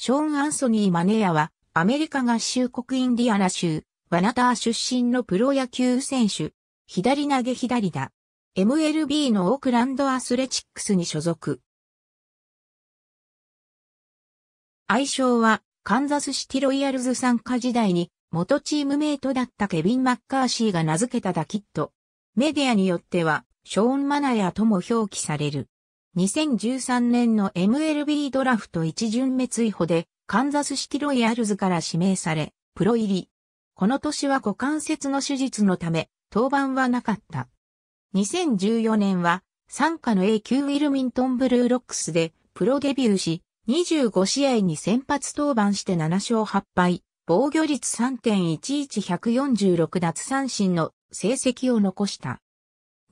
ショーン・アンソニー・マネアは、アメリカ合衆国インディアナ州、ワナター出身のプロ野球選手、左投げ左打、MLB のオークランドアスレチックスに所属。愛称は、カンザスシティロイヤルズ参加時代に、元チームメイトだったケビン・マッカーシーが名付けたダキット。メディアによっては、ショーン・マナヤとも表記される。2013年の MLB ドラフト一巡目追捕で、カンザスシティロイヤルズから指名され、プロ入り。この年は股関節の手術のため、登板はなかった。2014年は、参加の A 級ウィルミントンブルーロックスで、プロデビューし、25試合に先発登板して7勝8敗、防御率3.11146奪三振の成績を残した。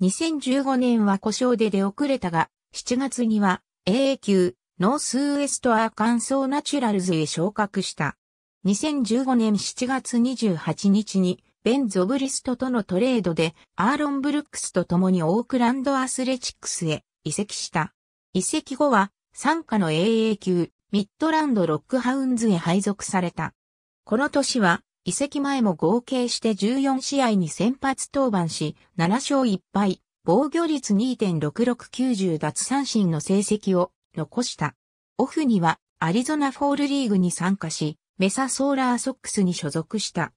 2015年は故障で出遅れたが、7月には AA 級ノースウエストアーカンソーナチュラルズへ昇格した。2015年7月28日にベン・ゾブリストとのトレードでアーロン・ブルックスと共にオークランド・アスレチックスへ移籍した。移籍後は参加の AA 級ミッドランド・ロックハウンズへ配属された。この年は移籍前も合計して14試合に先発登板し、7勝1敗、防御率2.6690奪三振の成績を残した。オフにはアリゾナフォールリーグに参加し、メサソーラーソックスに所属した。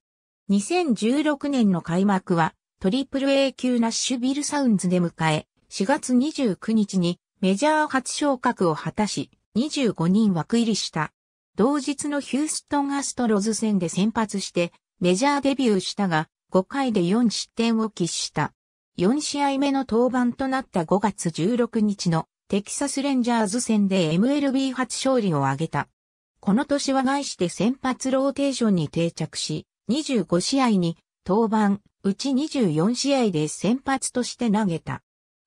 2016年の開幕はトリプル A 級ナッシュビルサウンズで迎え、4月29日にメジャー初昇格を果たし、25人枠入りした。同日のヒューストンアストロズ戦で先発してメジャーデビューしたが、5回で4失点を喫した。4試合目の登板となった5月16日のテキサスレンジャーズ戦で MLB 初勝利を挙げた。この年は外して先発ローテーションに定着し、25試合に登板、うち24試合で先発として投げた。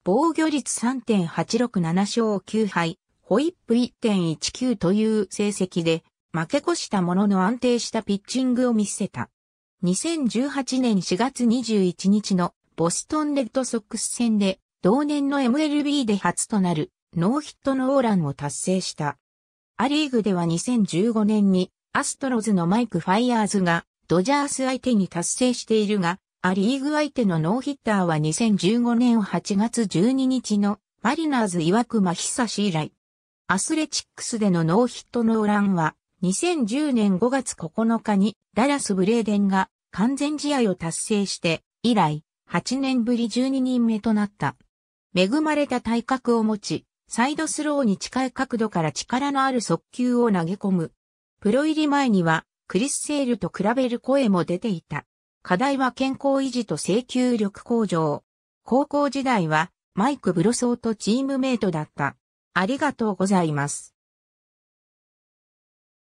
防御率3.867勝9敗、ホイップ1.19という成績で、負け越したものの安定したピッチングを見せた。2018年4月21日のボストンレッドソックス戦で、同年の MLB で初となる、ノーヒットノーランを達成した。アリーグでは2015年に、アストロズのマイク・ファイヤーズが、ドジャース相手に達成しているが、アリーグ相手のノーヒッターは2015年8月12日の、マリナーズ岩熊久志以来。アスレチックスでのノーヒットノーランは、2010年5月9日にダラス・ブレーデンが完全試合を達成して、以来、8年ぶり12人目となった。恵まれた体格を持ち、サイドスローに近い角度から力のある速球を投げ込む。プロ入り前には、クリス・セールと比べる声も出ていた。課題は健康維持と請求力向上。高校時代は、マイク・ブロソーとチームメイトだった。ありがとうございます。